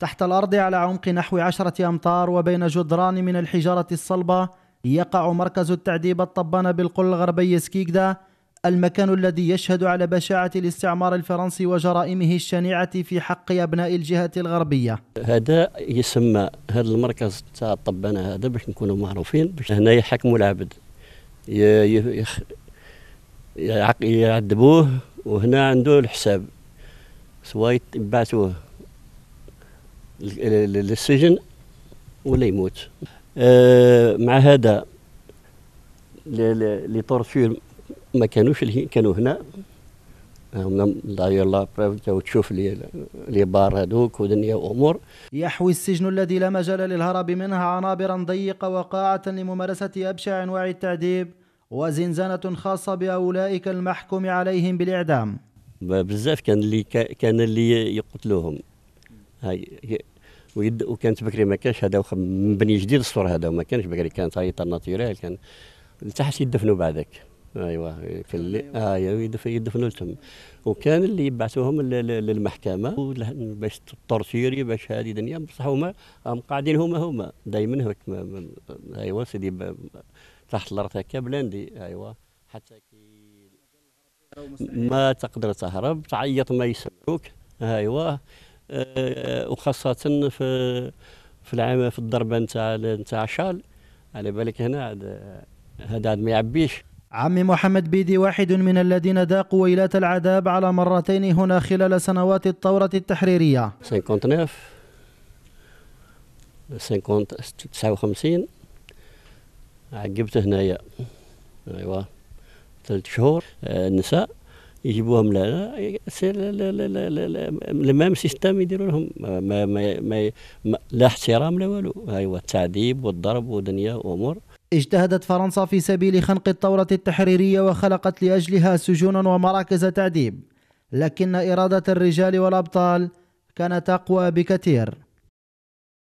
تحت الأرض على عمق نحو عشرة أمتار وبين جدران من الحجارة الصلبة يقع مركز التعذيب الطبان بالقل الغربي سكيكدا المكان الذي يشهد على بشاعة الاستعمار الفرنسي وجرائمه الشنيعة في حق أبناء الجهة الغربية هذا يسمى هذا المركز تاع الطبانة هذا باش نكونوا معروفين باش هنا يحكموا العبد يخ... يعذبوه وهنا عنده الحساب سواء يبعثوه للسجن ولا يموت آه، مع هذا لي تورتور ما كانوش كانوا هنا داير لا بريف تشوف لي لي بار هذوك ودنيا وامور يحوي السجن الذي لا مجال للهرب منها عنابرا ضيقه وقاعه لممارسه ابشع انواع التعذيب وزنزانه خاصه باولئك المحكوم عليهم بالاعدام بزاف كان اللي كان اللي يقتلوهم هاي ويد وكانت بكري ما كانش هذا مبني جديد السور هذا وما كانش بكري كانت هاي ناتوريل كان لتحت يدفنوا بعدك ايوا في اللي أيوة. اه يدفنوا لتم وكان اللي يبعثوهم للمحكمه باش التورتيري باش هذه دنيا بصح هما هم قاعدين هما هما دائما هك ايوا سيدي تحت الارض هكا بلاندي ايوا حتى كي ما تقدر تهرب تعيط ما يسمعوك ايوا آه، وخاصه في في العام في الضربه نتاع نتاع شال على بالك هنا هذا ما يعبيش عمي محمد بيدي واحد من الذين ذاقوا ويلات العذاب على مرتين هنا خلال سنوات الثورة التحريرية 59 59 59 عقبت هنايا ايوا ثلاث شهور آه، النساء يجيبوهم لا لا سي المام سيستم يديروا لهم ما, ما, ما لا احترام لا والو ايوا التعذيب والضرب ودنيا وامور اجتهدت فرنسا في سبيل خنق الثورة التحريرية وخلقت لأجلها سجونا ومراكز تعذيب لكن إرادة الرجال والأبطال كانت أقوى بكثير